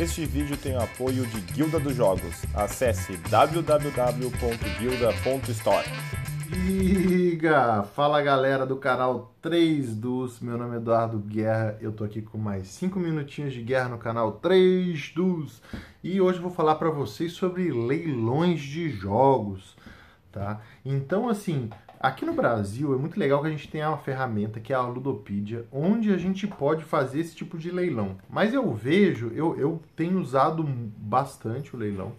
Este vídeo tem o apoio de Guilda dos Jogos. Acesse www.guilda.store. Liga! Fala galera do canal 3 Dus, meu nome é Eduardo Guerra, eu tô aqui com mais 5 minutinhos de guerra no canal 3 Dus e hoje vou falar para vocês sobre leilões de jogos, tá? Então assim, Aqui no Brasil é muito legal que a gente tenha uma ferramenta que é a Ludopedia, onde a gente pode fazer esse tipo de leilão. Mas eu vejo, eu, eu tenho usado bastante o leilão,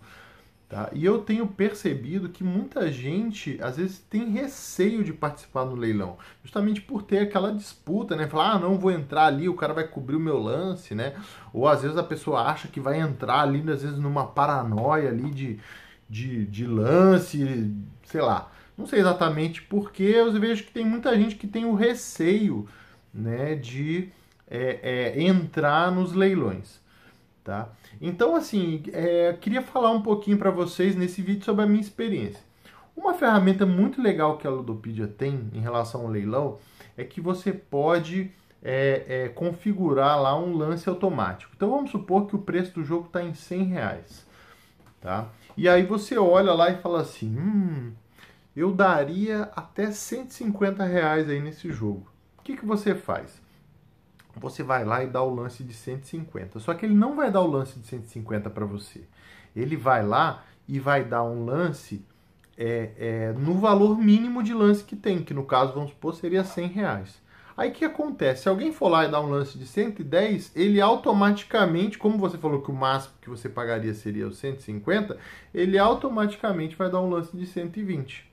tá? E eu tenho percebido que muita gente às vezes tem receio de participar no leilão, justamente por ter aquela disputa, né? Falar, ah, não vou entrar ali, o cara vai cobrir o meu lance, né? Ou às vezes a pessoa acha que vai entrar ali, às vezes numa paranoia ali de, de, de lance, sei lá. Não sei exatamente porque eu vejo que tem muita gente que tem o receio né, de é, é, entrar nos leilões. Tá? Então, assim, é, queria falar um pouquinho para vocês nesse vídeo sobre a minha experiência. Uma ferramenta muito legal que a Ludopedia tem em relação ao leilão é que você pode é, é, configurar lá um lance automático. Então vamos supor que o preço do jogo está em 100 reais, tá? E aí você olha lá e fala assim, hum, eu daria até 150 reais aí nesse jogo. O que, que você faz? Você vai lá e dá o lance de 150. Só que ele não vai dar o lance de 150 para você. Ele vai lá e vai dar um lance é, é, no valor mínimo de lance que tem, que no caso, vamos supor, seria 100 reais. Aí o que acontece? Se alguém for lá e dar um lance de 110, ele automaticamente, como você falou que o máximo que você pagaria seria os 150, ele automaticamente vai dar um lance de 120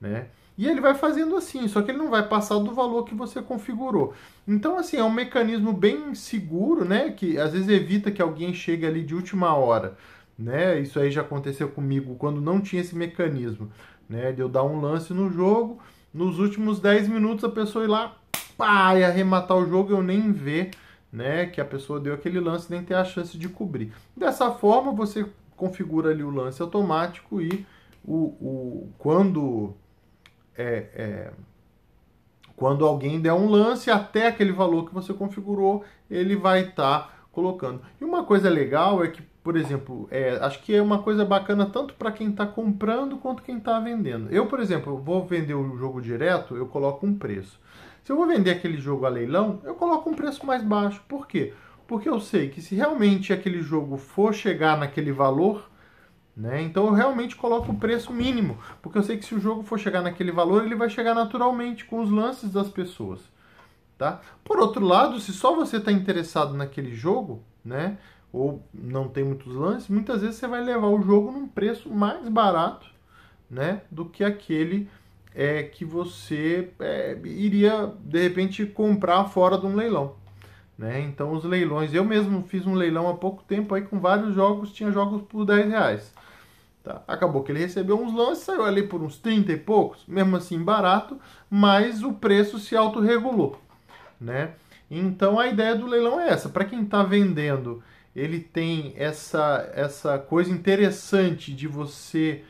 né? E ele vai fazendo assim, só que ele não vai passar do valor que você configurou. Então, assim, é um mecanismo bem seguro, né? Que às vezes evita que alguém chegue ali de última hora, né? Isso aí já aconteceu comigo quando não tinha esse mecanismo, né? De eu dar um lance no jogo, nos últimos 10 minutos a pessoa ir lá, pá, e arrematar o jogo eu nem ver, né? Que a pessoa deu aquele lance nem ter a chance de cobrir. Dessa forma, você configura ali o lance automático e o, o quando é, é, quando alguém der um lance até aquele valor que você configurou, ele vai estar tá colocando. E uma coisa legal é que, por exemplo, é, acho que é uma coisa bacana tanto para quem está comprando quanto quem está vendendo. Eu, por exemplo, vou vender o jogo direto, eu coloco um preço. Se eu vou vender aquele jogo a leilão, eu coloco um preço mais baixo. Por quê? Porque eu sei que se realmente aquele jogo for chegar naquele valor, né? Então eu realmente coloco o preço mínimo, porque eu sei que se o jogo for chegar naquele valor, ele vai chegar naturalmente com os lances das pessoas. Tá? Por outro lado, se só você está interessado naquele jogo, né, ou não tem muitos lances, muitas vezes você vai levar o jogo num preço mais barato né, do que aquele é, que você é, iria de repente comprar fora de um leilão. Né? Então os leilões, eu mesmo fiz um leilão há pouco tempo aí com vários jogos, tinha jogos por 10 reais. Tá? Acabou que ele recebeu uns lances, saiu ali por uns 30 e poucos, mesmo assim barato, mas o preço se autorregulou. Né? Então a ideia do leilão é essa. Para quem está vendendo, ele tem essa, essa coisa interessante de você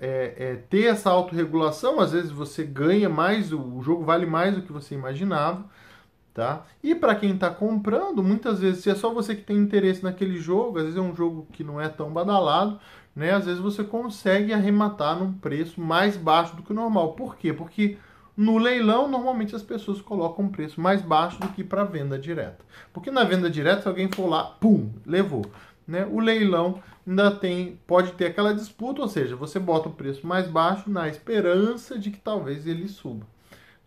é, é, ter essa autorregulação. Às vezes você ganha mais, o jogo vale mais do que você imaginava. Tá? E para quem está comprando, muitas vezes, se é só você que tem interesse naquele jogo, às vezes é um jogo que não é tão badalado, né? Às vezes você consegue arrematar num preço mais baixo do que o normal. Por quê? Porque no leilão, normalmente as pessoas colocam um preço mais baixo do que para venda direta. Porque na venda direta, se alguém for lá, pum, levou. Né? O leilão ainda tem, pode ter aquela disputa, ou seja, você bota o preço mais baixo na esperança de que talvez ele suba.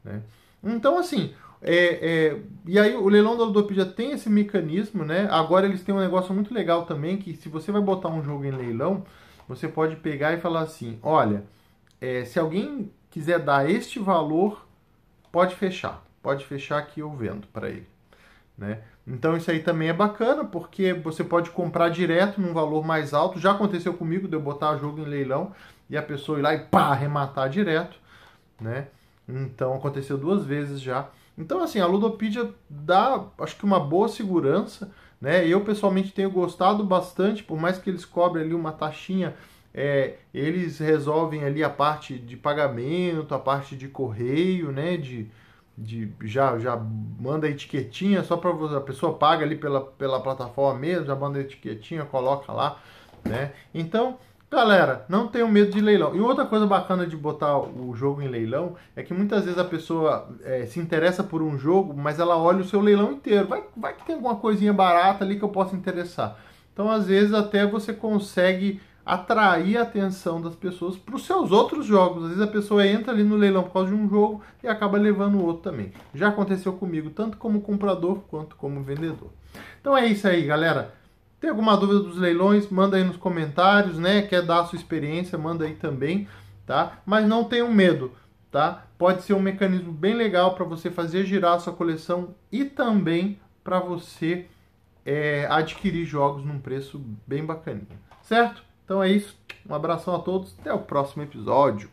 Né? Então, assim, é, é, e aí o leilão da Ludopedia tem esse mecanismo, né? Agora eles têm um negócio muito legal também, que se você vai botar um jogo em leilão, você pode pegar e falar assim, olha, é, se alguém quiser dar este valor, pode fechar. Pode fechar que eu vendo para ele. Né? Então isso aí também é bacana, porque você pode comprar direto num valor mais alto. Já aconteceu comigo de eu botar o jogo em leilão e a pessoa ir lá e pá, arrematar direto. Né? Então aconteceu duas vezes já. Então, assim, a ludopedia dá, acho que, uma boa segurança. Né? Eu pessoalmente tenho gostado bastante, por mais que eles cobrem ali uma taxinha, é, eles resolvem ali a parte de pagamento, a parte de correio, né? De, de já já manda etiquetinha só para a pessoa paga ali pela, pela plataforma mesmo, já manda etiquetinha, coloca lá, né? Então Galera, não tenham medo de leilão. E outra coisa bacana de botar o jogo em leilão é que muitas vezes a pessoa é, se interessa por um jogo, mas ela olha o seu leilão inteiro. Vai, vai que tem alguma coisinha barata ali que eu possa interessar. Então, às vezes, até você consegue atrair a atenção das pessoas para os seus outros jogos. Às vezes a pessoa entra ali no leilão por causa de um jogo e acaba levando o outro também. Já aconteceu comigo, tanto como comprador quanto como vendedor. Então é isso aí, galera. Tem alguma dúvida dos leilões? Manda aí nos comentários, né? Quer dar a sua experiência? Manda aí também, tá? Mas não tenham medo, tá? Pode ser um mecanismo bem legal para você fazer girar a sua coleção e também para você é, adquirir jogos num preço bem bacaninho, certo? Então é isso. Um abração a todos. Até o próximo episódio.